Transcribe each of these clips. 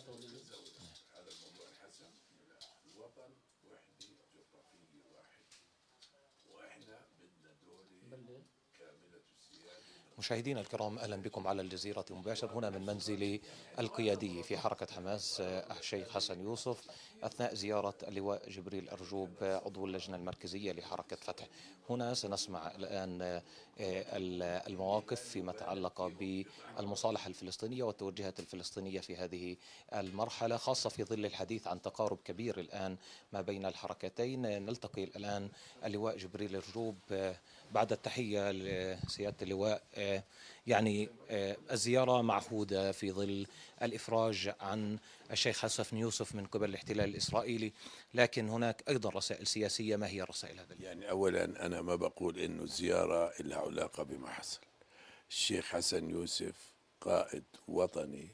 هذا الموضوع الحسن الوطن مشاهدينا الكرام اهلا بكم على الجزيره مباشر هنا من منزل القيادي في حركه حماس آه، الشيخ حسن يوسف اثناء زياره اللواء جبريل ارجوب آه، عضو اللجنه المركزيه لحركه فتح هنا سنسمع الان آه، المواقف فيما يتعلق بالمصالحه الفلسطينيه والتوجهات الفلسطينيه في هذه المرحله خاصه في ظل الحديث عن تقارب كبير الان ما بين الحركتين نلتقي الان اللواء جبريل ارجوب بعد التحية لسيادة اللواء يعني الزيارة معهودة في ظل الإفراج عن الشيخ حسن يوسف من قبل الاحتلال الإسرائيلي لكن هناك أيضا رسائل سياسية ما هي رسائل هذا يعني أولا أنا ما بقول أنه الزيارة لها علاقة بما حصل الشيخ حسن يوسف قائد وطني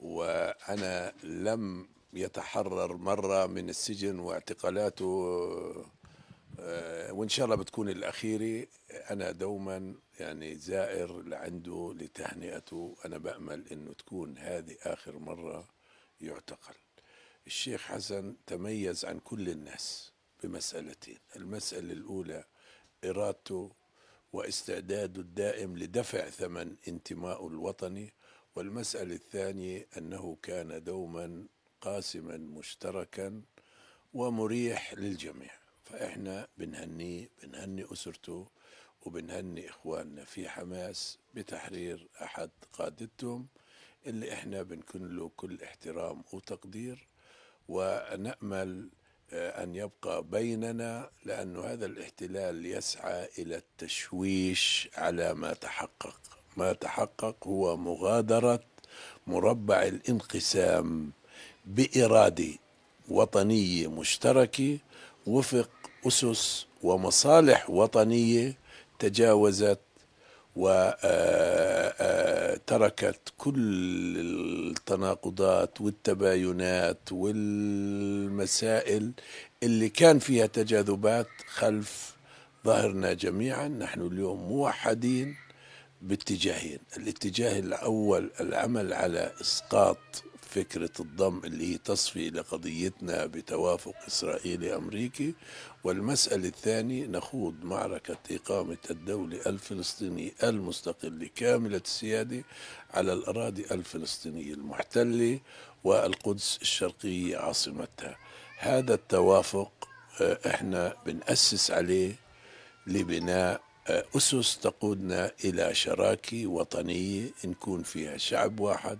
وأنا لم يتحرر مرة من السجن واعتقالاته آه، وان شاء الله بتكون الاخيره انا دوما يعني زائر لعنده لتهنئته انا بامل انه تكون هذه اخر مره يعتقل الشيخ حسن تميز عن كل الناس بمسألتين المسألة الأولى إرادته واستعداده الدائم لدفع ثمن انتمائه الوطني والمسألة الثانية أنه كان دوما قاسما مشتركا ومريح للجميع فاحنا بنهنيه بنهني اسرته وبنهني اخواننا في حماس بتحرير احد قادتهم اللي احنا بنكن له كل احترام وتقدير ونامل آه، ان يبقى بيننا لأن هذا الاحتلال يسعى الى التشويش على ما تحقق ما تحقق هو مغادره مربع الانقسام باراده وطنيه مشتركه وفق أسس ومصالح وطنية تجاوزت وتركت آه، آه، كل التناقضات والتباينات والمسائل اللي كان فيها تجاذبات خلف ظهرنا جميعا نحن اليوم موحدين باتجاهين الاتجاه الأول العمل على إسقاط فكرة الضم اللي هي تصفي لقضيتنا بتوافق إسرائيلي أمريكي والمسألة الثانية نخوض معركة إقامة الدولة الفلسطينية المستقلة كاملة السيادة على الأراضي الفلسطينية المحتلة والقدس الشرقية عاصمتها هذا التوافق آه، احنا بنأسس عليه لبناء آه، أسس تقودنا إلى شراكة وطنية نكون فيها شعب واحد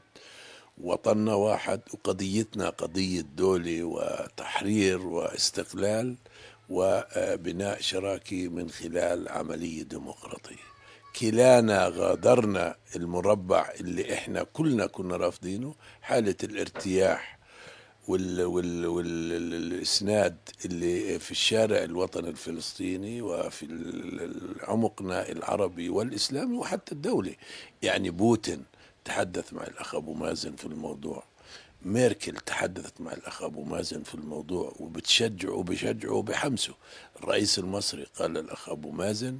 وطننا واحد وقضيتنا قضية دولة وتحرير واستقلال وبناء شراكة من خلال عملية ديمقراطية كلانا غادرنا المربع اللي احنا كلنا كنا رافضينه حالة الارتياح وال وال والاسناد اللي في الشارع الوطني الفلسطيني وفي عمقنا العربي والاسلامي وحتى الدوله يعني بوتين تحدث مع الأخ أبو مازن في الموضوع ميركل تحدثت مع الأخ أبو مازن في الموضوع وبتشجعه وبشجعه وبحمسه الرئيس المصري قال للأخ أبو مازن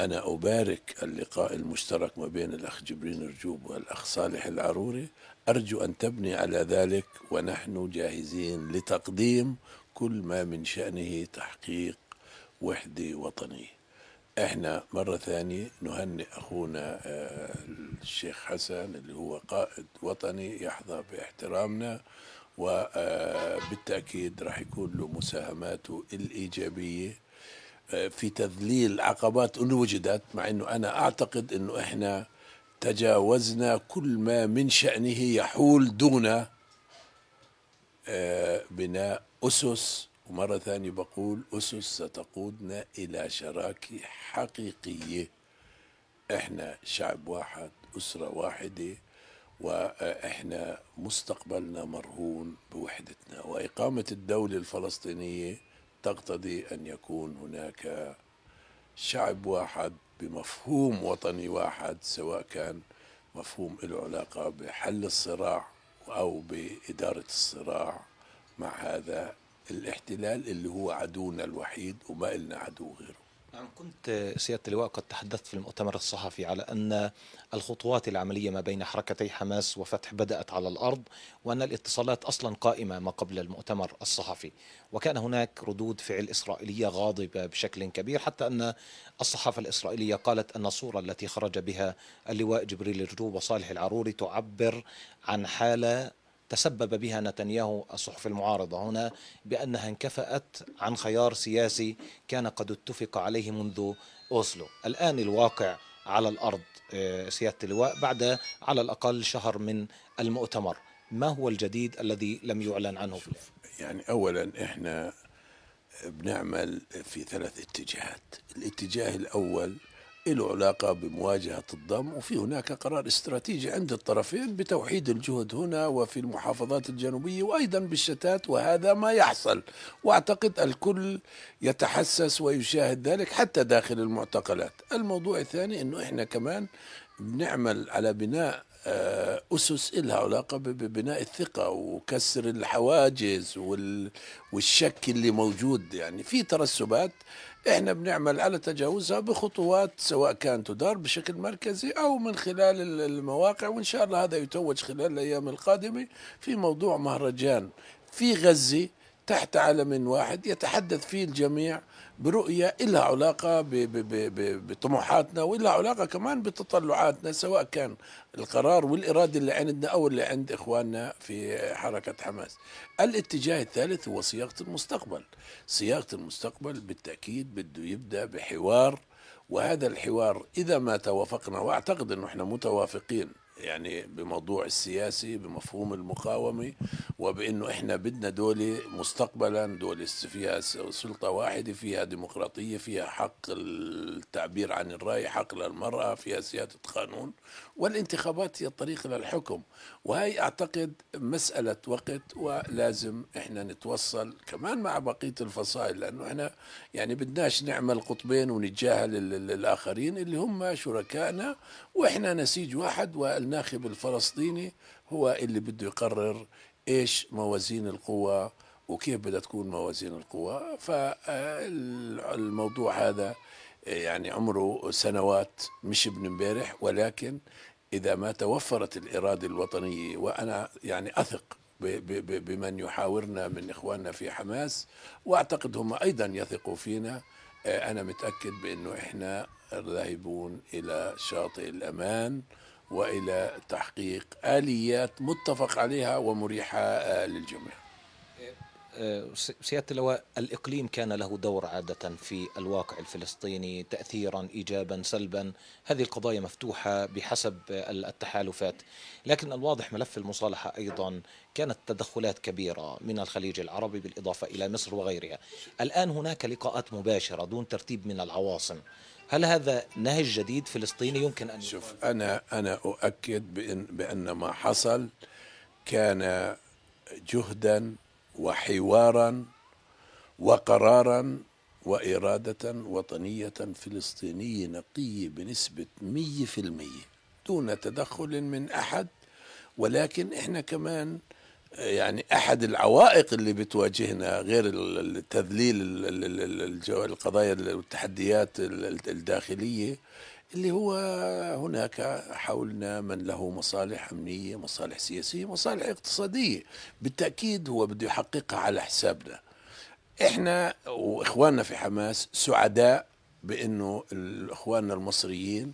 أنا أبارك اللقاء المشترك ما بين الأخ جبرين رجوب والأخ صالح العروري أرجو أن تبني على ذلك ونحن جاهزين لتقديم كل ما من شأنه تحقيق وحدة وطنية احنا مرة ثانية نهنئ اخونا آه، الشيخ حسن اللي هو قائد وطني يحظى باحترامنا وبالتأكيد آه، راح يكون له مساهماته الإيجابية آه، في تذليل عقبات إن وجدت مع أنه أنا أعتقد أنه إحنا تجاوزنا كل ما من شأنه يحول دون بناء أسس ومرة ثانية بقول أسس ستقودنا إلى شراكة حقيقية إحنا شعب واحد أسرة واحدة وإحنا مستقبلنا مرهون بوحدتنا وإقامة الدولة الفلسطينية تقتضي أن يكون هناك شعب واحد بمفهوم وطني واحد سواء كان مفهوم له علاقة بحل الصراع أو بإدارة الصراع مع هذا الاحتلال اللي هو عدونا الوحيد وما إلنا عدو غيره يعني كنت سيادة اللواء قد تحدثت في المؤتمر الصحفي على أن الخطوات العملية ما بين حركتي حماس وفتح بدأت على الأرض وأن الاتصالات أصلا قائمة ما قبل المؤتمر الصحفي وكان هناك ردود فعل إسرائيلية غاضبة بشكل كبير حتى أن الصحافة الإسرائيلية قالت أن الصورة التي خرج بها اللواء جبريل الرجوب وصالح العروري تعبر عن حالة تسبب بها نتنياهو الصحف المعارضة هنا بأنها انكفأت عن خيار سياسي كان قد اتفق عليه منذ أوسلو الآن الواقع على الأرض آه، سيادة اللواء بعد على الأقل شهر من المؤتمر ما هو الجديد الذي لم يعلن عنه في يعني أولا إحنا بنعمل في ثلاث اتجاهات الاتجاه الأول له علاقة بمواجهة الضم وفي هناك قرار استراتيجي عند الطرفين بتوحيد الجهد هنا وفي المحافظات الجنوبية وأيضا بالشتات وهذا ما يحصل وأعتقد الكل يتحسس ويشاهد ذلك حتى داخل المعتقلات الموضوع الثاني أنه إحنا كمان بنعمل على بناء آه، أسس إلها علاقة ببناء الثقة وكسر الحواجز والشك اللي موجود يعني في ترسبات احنا بنعمل على تجاوزها بخطوات سواء كان تدار بشكل مركزي او من خلال المواقع وان شاء الله هذا يتوج خلال الايام القادمه في موضوع مهرجان في غزه تحت علم واحد يتحدث فيه الجميع برؤية إلها علاقة بطموحاتنا وإلها علاقة كمان بتطلعاتنا سواء كان القرار والإرادة اللي عندنا أو اللي عند إخواننا في حركة حماس الاتجاه الثالث هو صياغة المستقبل صياغة المستقبل بالتأكيد بده يبدأ بحوار وهذا الحوار إذا ما توافقنا وأعتقد أنه إحنا متوافقين يعني بموضوع السياسي بمفهوم المقاومة وبأنه إحنا بدنا دولة مستقبلا دولة فيها سلطة واحدة فيها ديمقراطية فيها حق التعبير عن الرأي حق للمرأة فيها سيادة قانون والانتخابات هي الطريق للحكم وهي أعتقد مسألة وقت ولازم إحنا نتوصل كمان مع بقية الفصائل لأنه إحنا يعني بدناش نعمل قطبين ونتجاهل الآخرين اللي هم شركائنا وإحنا نسيج واحد وال الناخب الفلسطيني هو اللي بده يقرر ايش موازين القوى وكيف بدها تكون موازين القوى فالموضوع هذا يعني عمره سنوات مش ابن امبارح ولكن اذا ما توفرت الاراده الوطنيه وانا يعني اثق بمن يحاورنا من اخواننا في حماس واعتقد هم ايضا يثقوا فينا انا متاكد بانه احنا ذاهبون الى شاطئ الامان والى تحقيق اليات متفق عليها ومريحه للجميع سيادة اللواء الإقليم كان له دور عادة في الواقع الفلسطيني تأثيرا إيجابا سلبا هذه القضايا مفتوحة بحسب التحالفات لكن الواضح ملف المصالحة أيضا كانت تدخلات كبيرة من الخليج العربي بالإضافة إلى مصر وغيرها الآن هناك لقاءات مباشرة دون ترتيب من العواصم هل هذا نهج جديد فلسطيني يمكن أن شوف أنا أنا أؤكد بأن, بأن ما حصل كان جهدا وحوارا وقرارا وإرادة وطنية فلسطينية نقية بنسبة 100% دون تدخل من أحد ولكن إحنا كمان يعني أحد العوائق اللي بتواجهنا غير التذليل القضايا والتحديات الداخلية اللي هو هناك حولنا من له مصالح أمنية مصالح سياسية مصالح اقتصادية بالتأكيد هو بده يحققها على حسابنا احنا واخواننا في حماس سعداء بانه اخواننا المصريين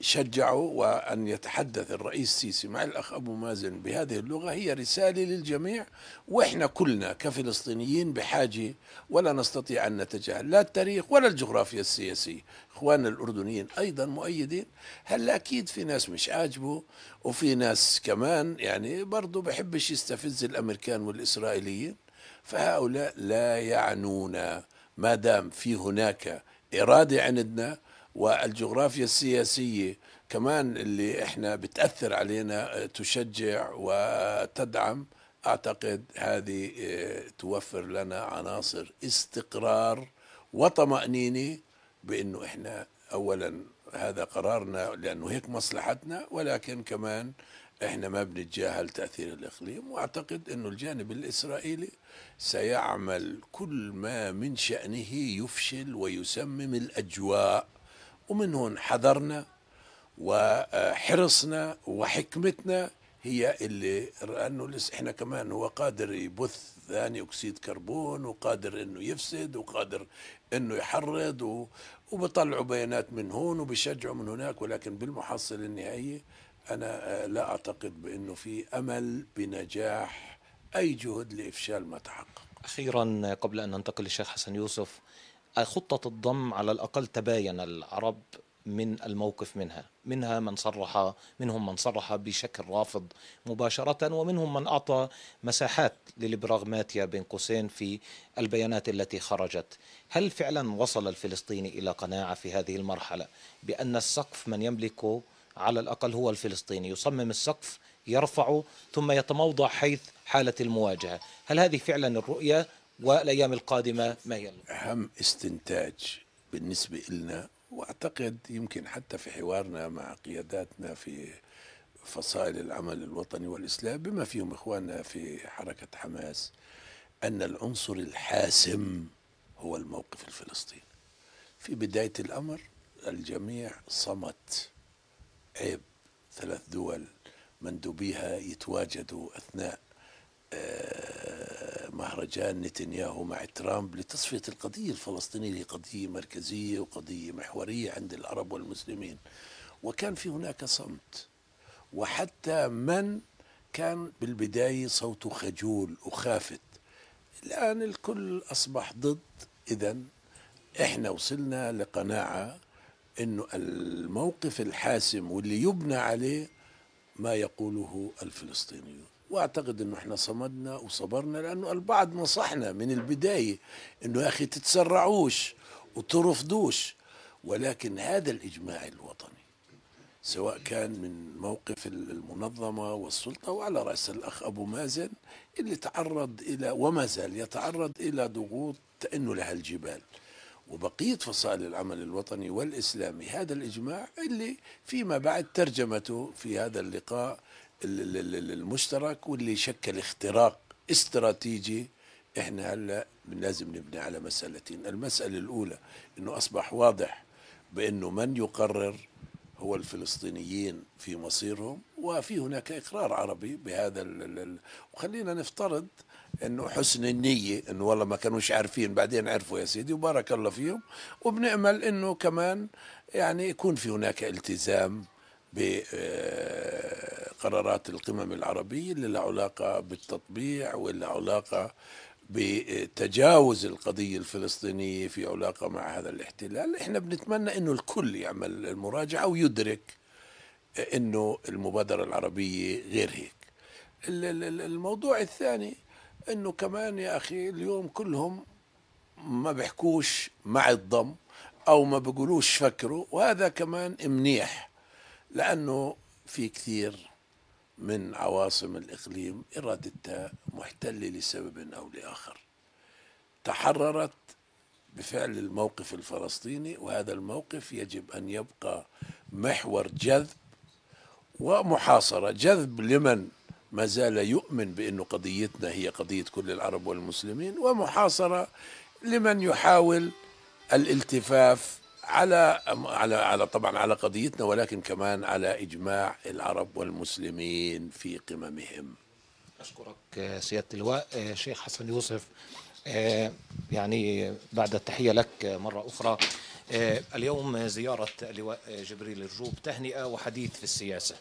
شجعوا وأن يتحدث الرئيس السيسي مع الأخ أبو مازن بهذه اللغة هي رسالة للجميع وإحنا كلنا كفلسطينيين بحاجة ولا نستطيع أن نتجاهل لا التاريخ ولا الجغرافيا السياسية إخواننا الأردنيين أيضا مؤيدين هلا أكيد في ناس مش عاجبه وفي ناس كمان يعني برضه بحبش يستفز الأمريكان والإسرائيليين فهؤلاء لا يعنونا ما دام في هناك إرادة عندنا والجغرافيا السياسية كمان اللي احنا بتأثر علينا آه، تشجع وتدعم أعتقد هذه آه، توفر لنا عناصر استقرار وطمأنينة بأنه احنا أولا هذا قرارنا لأنه هيك مصلحتنا ولكن كمان احنا ما بنتجاهل تاثير الاقليم واعتقد انه الجانب الاسرائيلي سيعمل كل ما من شانه يفشل ويسمم الاجواء ومن هون حذرنا وحرصنا وحكمتنا هي اللي لانه لسه احنا كمان هو قادر يبث ثاني اكسيد كربون وقادر انه يفسد وقادر انه يحرض و... وبطلعوا بيانات من هون وبشجعوا من هناك ولكن بالمحصله النهائيه انا آه، لا اعتقد بانه في امل بنجاح اي جهد لافشال ما تحقق. اخيرا قبل ان ننتقل للشيخ حسن يوسف خطة الضم على الأقل تباين العرب من الموقف منها منها من صرح منهم من صرح بشكل رافض مباشرة ومنهم من أعطى مساحات للبراغماتيا بين قوسين في البيانات التي خرجت هل فعلا وصل الفلسطيني إلى قناعة في هذه المرحلة بأن السقف من يملكه على الأقل هو الفلسطيني يصمم السقف يرفعه ثم يتموضع حيث حالة المواجهة هل هذه فعلا الرؤية والايام القادمه ما يلي اهم استنتاج بالنسبه لنا واعتقد يمكن حتى في حوارنا مع قياداتنا في فصائل العمل الوطني والاسلام بما فيهم اخواننا في حركه حماس ان العنصر الحاسم هو الموقف الفلسطيني في بدايه الامر الجميع صمت عيب ثلاث دول مندوبيها يتواجدوا اثناء آه مهرجان نتنياهو مع ترامب لتصفية القضية الفلسطينية قضية مركزية وقضية محورية عند العرب والمسلمين وكان في هناك صمت وحتى من كان بالبداية صوته خجول وخافت الآن الكل أصبح ضد إذا إحنا وصلنا لقناعة أنه الموقف الحاسم واللي يبنى عليه ما يقوله الفلسطينيون واعتقد انه احنا صمدنا وصبرنا لانه البعض نصحنا من البدايه انه يا اخي تتسرعوش وترفضوش ولكن هذا الاجماع الوطني سواء كان من موقف المنظمه والسلطه وعلى راس الاخ ابو مازن اللي تعرض الى وما زال يتعرض الى ضغوط تأن لها الجبال وبقية فصائل العمل الوطني والإسلامي هذا الإجماع اللي فيما بعد ترجمته في هذا اللقاء المشترك واللي شكل اختراق استراتيجي احنا هلا لازم نبني على مسألتين المسألة الأولى أنه أصبح واضح بأنه من يقرر هو الفلسطينيين في مصيرهم وفي هناك إقرار عربي بهذا وخلينا نفترض أنه حسن النية أنه والله ما كانوش عارفين بعدين عرفوا يا سيدي وبارك الله فيهم وبنأمل أنه كمان يعني يكون في هناك التزام بقرارات القمم العربية اللي لها علاقة بالتطبيع واللي علاقة بتجاوز القضية الفلسطينية في علاقة مع هذا الاحتلال احنا بنتمنى انه الكل يعمل المراجعة ويدرك انه المبادرة العربية غير هيك الموضوع الثاني انه كمان يا اخي اليوم كلهم ما بحكوش مع الضم او ما بقولوش فكروا وهذا كمان منيح لأنه في كثير من عواصم الإقليم إرادتها محتلة لسبب أو لآخر تحررت بفعل الموقف الفلسطيني وهذا الموقف يجب أن يبقى محور جذب ومحاصرة جذب لمن ما زال يؤمن بأن قضيتنا هي قضية كل العرب والمسلمين ومحاصرة لمن يحاول الالتفاف على على على طبعا على قضيتنا ولكن كمان على اجماع العرب والمسلمين في قممهم. اشكرك آه، سياده اللواء آه، شيخ حسن يوسف آه، يعني بعد التحيه لك مره اخرى اليوم زياره اللواء جبريل الرجوب تهنئه وحديث في السياسه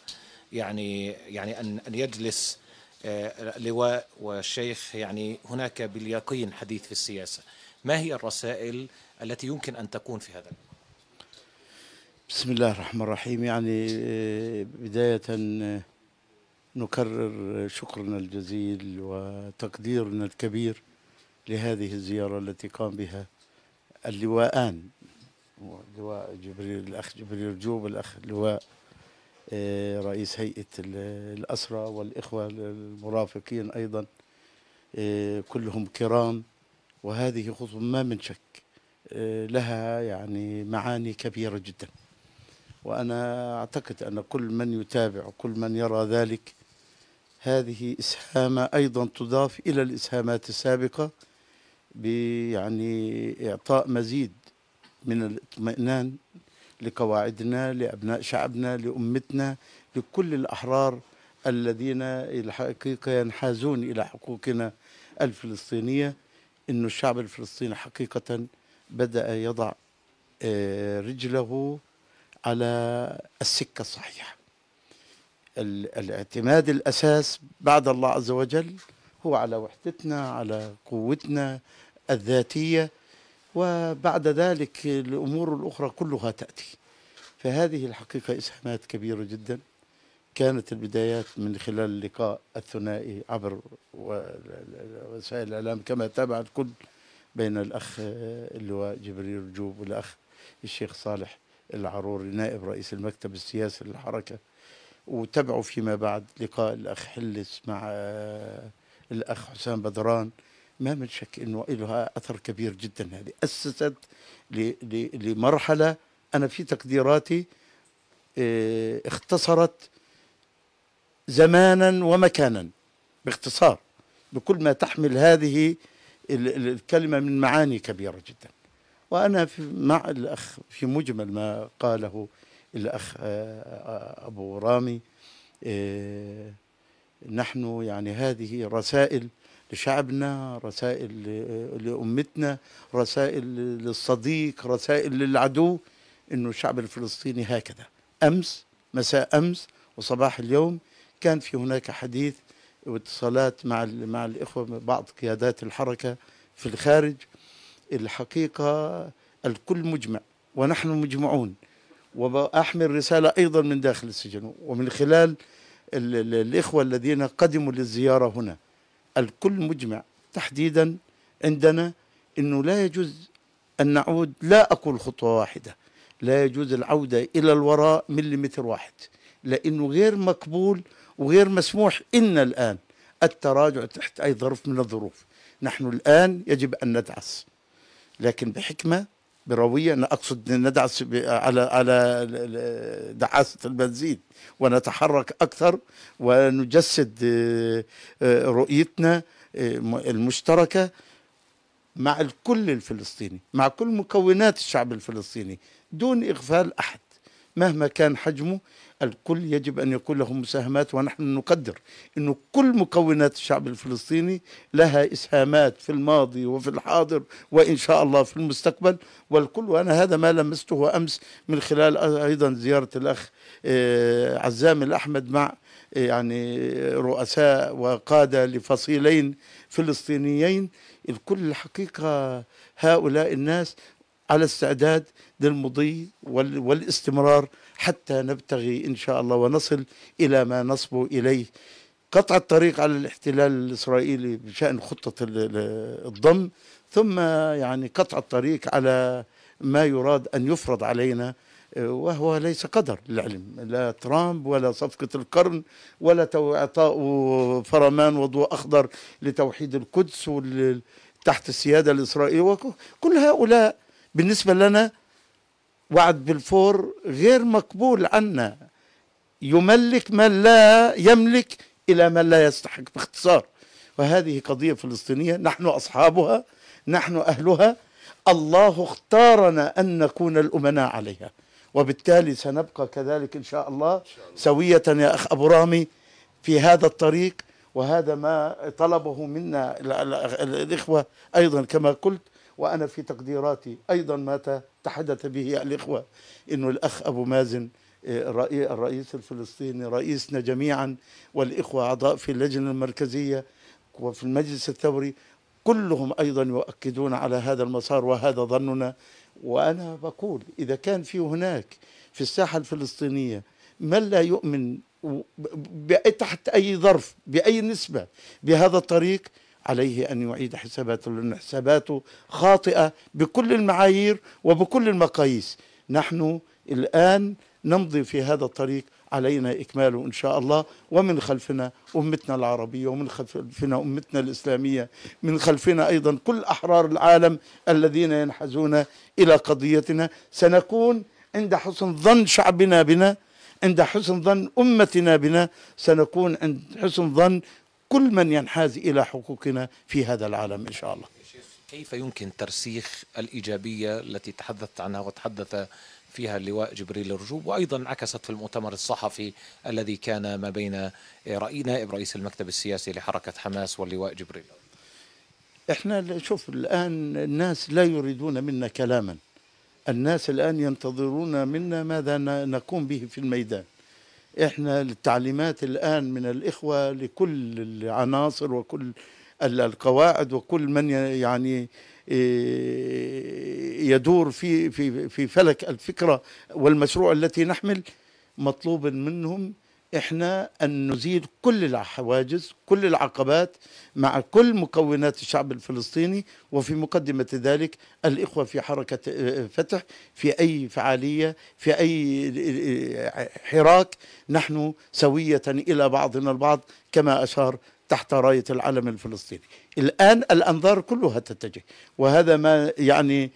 يعني يعني ان ان يجلس اللواء والشيخ يعني هناك باليقين حديث في السياسه ما هي الرسائل التي يمكن ان تكون في هذا الموضوع بسم الله الرحمن الرحيم يعني آه، بداية آه، نكرر آه، شكرنا الجزيل وتقديرنا الكبير لهذه الزيارة التي قام بها اللواءان لواء جبريل الأخ جبريل جوب الأخ لواء رئيس هيئة الأسرة والإخوة المرافقين أيضا كلهم كرام وهذه خطوة ما من شك لها يعني معاني كبيرة جداً وأنا أعتقد أن كل من يتابع وكل من يرى ذلك هذه إسهامة أيضا تضاف إلى الإسهامات السابقة بيعني إعطاء مزيد من الاطمئنان لقواعدنا لأبناء شعبنا لأمتنا لكل الأحرار الذين الحقيقة ينحازون إلى حقوقنا الفلسطينية أن الشعب الفلسطيني حقيقة بدأ يضع آه، رجله على السكة الصحيحة الاعتماد الأساس بعد الله عز وجل هو على وحدتنا على قوتنا الذاتية وبعد ذلك الأمور الأخرى كلها تأتي فهذه الحقيقة إسهامات كبيرة جدا كانت البدايات من خلال اللقاء الثنائي عبر وسائل الإعلام كما تابع الكل بين الأخ اللواء جبريل رجوب والأخ الشيخ صالح العروري نائب رئيس المكتب السياسي للحركة وتابعوا فيما بعد لقاء الأخ حلس مع آه، الأخ حسام بدران ما من شك أنه لها أثر كبير جدا هذه أسست لمرحلة أنا في تقديراتي آه، اختصرت زمانا ومكانا باختصار بكل ما تحمل هذه الكلمة من معاني كبيرة جداً وأنا في مع الأخ في مجمل ما قاله الأخ آه، آه، أبو رامي آه، نحن يعني هذه رسائل لشعبنا رسائل لأمتنا رسائل للصديق رسائل للعدو أنه الشعب الفلسطيني هكذا أمس مساء أمس وصباح اليوم كان في هناك حديث واتصالات مع مع الاخوه بعض قيادات الحركه في الخارج الحقيقة الكل مجمع ونحن مجمعون وأحمل رسالة أيضا من داخل السجن ومن خلال الإخوة الذين قدموا للزيارة هنا الكل مجمع تحديدا عندنا أنه لا يجوز أن نعود لا أقول خطوة واحدة لا يجوز العودة إلى الوراء مليمتر واحد لأنه غير مقبول وغير مسموح إن الآن التراجع تحت أي ظرف من الظروف نحن الآن يجب أن ندعس لكن بحكمه برويه انا اقصد ندعس على على دعاسه البنزين ونتحرك اكثر ونجسد آه، رؤيتنا آه، المشتركه مع الكل الفلسطيني مع كل مكونات الشعب الفلسطيني دون اغفال احد مهما كان حجمه الكل يجب أن يكون له مساهمات ونحن نقدر أن كل مكونات الشعب الفلسطيني لها إسهامات في الماضي وفي الحاضر وإن شاء الله في المستقبل والكل وأنا هذا ما لمسته أمس من خلال أيضا زيارة الأخ آه، عزام الأحمد مع آه، يعني رؤساء وقادة لفصيلين فلسطينيين الكل الحقيقة هؤلاء الناس على استعداد للمضي والاستمرار حتى نبتغي إن شاء الله ونصل إلى ما نصبو إليه قطع الطريق على الاحتلال الإسرائيلي بشأن خطة الضم ثم يعني قطع الطريق على ما يراد أن يفرض علينا آه، وهو ليس قدر للعلم لا ترامب ولا صفقة القرن ولا إعطاء فرمان وضوء أخضر لتوحيد القدس تحت السيادة الإسرائيلية كل هؤلاء بالنسبة لنا وعد بالفور غير مقبول عنا يملك من لا يملك إلى من لا يستحق باختصار وهذه قضية فلسطينية نحن أصحابها نحن أهلها الله اختارنا أن نكون الأمناء عليها وبالتالي سنبقى كذلك إن شاء الله سوية يا أخ أبو رامي في هذا الطريق وهذا ما طلبه منا الإخوة أيضا كما قلت وأنا في تقديراتي أيضا مات تحدث به الإخوة أنه الأخ أبو مازن آه، الرئيس الفلسطيني رئيسنا جميعا والإخوة أعضاء في اللجنة المركزية وفي المجلس الثوري كلهم أيضا يؤكدون على هذا المسار وهذا ظننا وأنا بقول إذا كان في هناك في الساحة الفلسطينية من لا يؤمن تحت أي ظرف بأي نسبة بهذا الطريق عليه أن يعيد حساباته لأن حساباته خاطئة بكل المعايير وبكل المقاييس نحن الآن نمضي في هذا الطريق علينا إكماله إن شاء الله ومن خلفنا أمتنا العربية ومن خلفنا أمتنا الإسلامية من خلفنا أيضا كل أحرار العالم الذين ينحزون إلى قضيتنا سنكون عند حسن ظن شعبنا بنا عند حسن ظن أمتنا بنا سنكون عند حسن ظن كل من ينحاز إلى حقوقنا في هذا العالم إن شاء الله كيف يمكن ترسيخ الإيجابية التي تحدثت عنها وتحدث فيها اللواء جبريل الرجوب وأيضا انعكست في المؤتمر الصحفي الذي كان ما بين رأي نائب رئيس المكتب السياسي لحركة حماس واللواء جبريل احنا شوف الآن الناس لا يريدون منا كلاما الناس الآن ينتظرون منا ماذا نقوم به في الميدان احنا التعليمات الان من الاخوه لكل العناصر وكل القواعد وكل من يعني إيه، يدور في في في فلك الفكره والمشروع التي نحمل مطلوب منهم احنا ان نزيل كل الحواجز كل العقبات مع كل مكونات الشعب الفلسطيني وفي مقدمه ذلك الاخوه في حركه آه، فتح في اي فعاليه في اي آه، حراك نحن سويه الى بعضنا البعض كما اشار تحت راية العلم الفلسطيني الآن الأنظار كلها تتجه وهذا ما يعني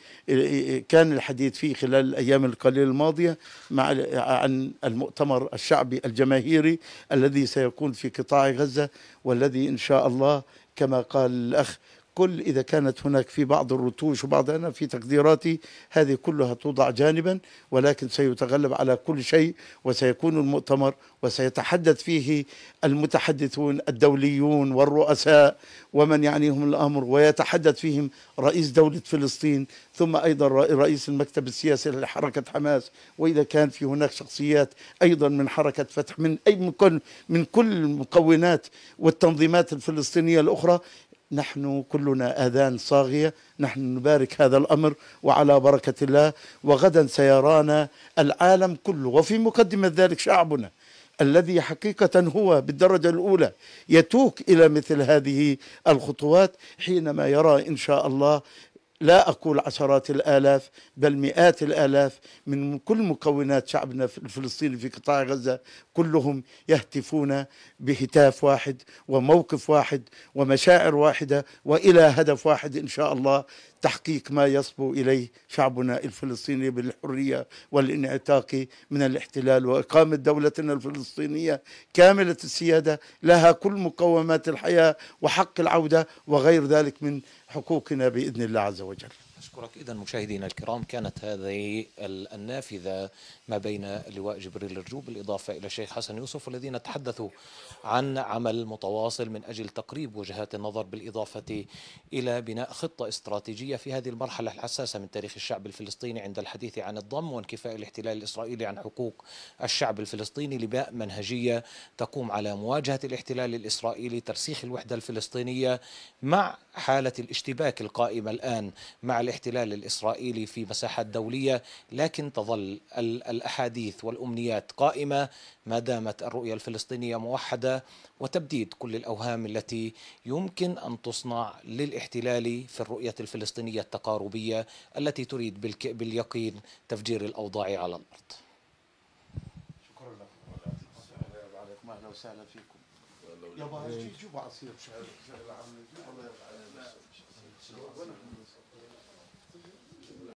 كان الحديث فيه خلال الأيام القليلة الماضية مع عن المؤتمر الشعبي الجماهيري الذي سيكون في قطاع غزة والذي إن شاء الله كما قال الأخ كل إذا كانت هناك في بعض الرتوش وبعض أنا في تقديراتي هذه كلها توضع جانبا ولكن سيتغلب على كل شيء وسيكون المؤتمر وسيتحدث فيه المتحدثون الدوليون والرؤساء ومن يعنيهم الأمر ويتحدث فيهم رئيس دولة فلسطين ثم أيضا رئيس المكتب السياسي لحركة حماس وإذا كان في هناك شخصيات أيضا من حركة فتح من أي من كل, من كل المكونات والتنظيمات الفلسطينية الأخرى نحن كلنا اذان صاغيه نحن نبارك هذا الامر وعلى بركه الله وغدا سيرانا العالم كله وفي مقدمه ذلك شعبنا الذي حقيقة هو بالدرجة الأولى يتوق إلى مثل هذه الخطوات حينما يرى إن شاء الله لا أقول عشرات الآلاف بل مئات الآلاف من كل مكونات شعبنا الفلسطيني في قطاع غزة كلهم يهتفون بهتاف واحد وموقف واحد ومشاعر واحدة وإلى هدف واحد إن شاء الله تحقيق ما يصبو اليه شعبنا الفلسطيني بالحريه والانعتاق من الاحتلال واقامه دولتنا الفلسطينيه كامله السياده لها كل مقومات الحياه وحق العوده وغير ذلك من حقوقنا باذن الله عز وجل أشكرك إذا مشاهدينا الكرام كانت هذه النافذة ما بين لواء جبريل الرجوب بالإضافة إلى الشيخ حسن يوسف والذين تحدثوا عن عمل متواصل من أجل تقريب وجهات النظر بالإضافة إلى بناء خطة استراتيجية في هذه المرحلة الحساسة من تاريخ الشعب الفلسطيني عند الحديث عن الضم وانكفاء الاحتلال الإسرائيلي عن حقوق الشعب الفلسطيني لباء منهجية تقوم على مواجهة الاحتلال الإسرائيلي ترسيخ الوحدة الفلسطينية مع حالة الاشتباك القائمة الآن مع الاحتلال الإسرائيلي في مساحات دولية لكن تظل الأحاديث والأمنيات قائمة ما دامت الرؤية الفلسطينية موحدة وتبديد كل الأوهام التي يمكن أن تصنع للاحتلال في الرؤية الفلسطينية التقاربية التي تريد باليقين تفجير الأوضاع على الأرض شكرا لكم أهلا وسهلا فيكم يابا هاي شو بعصير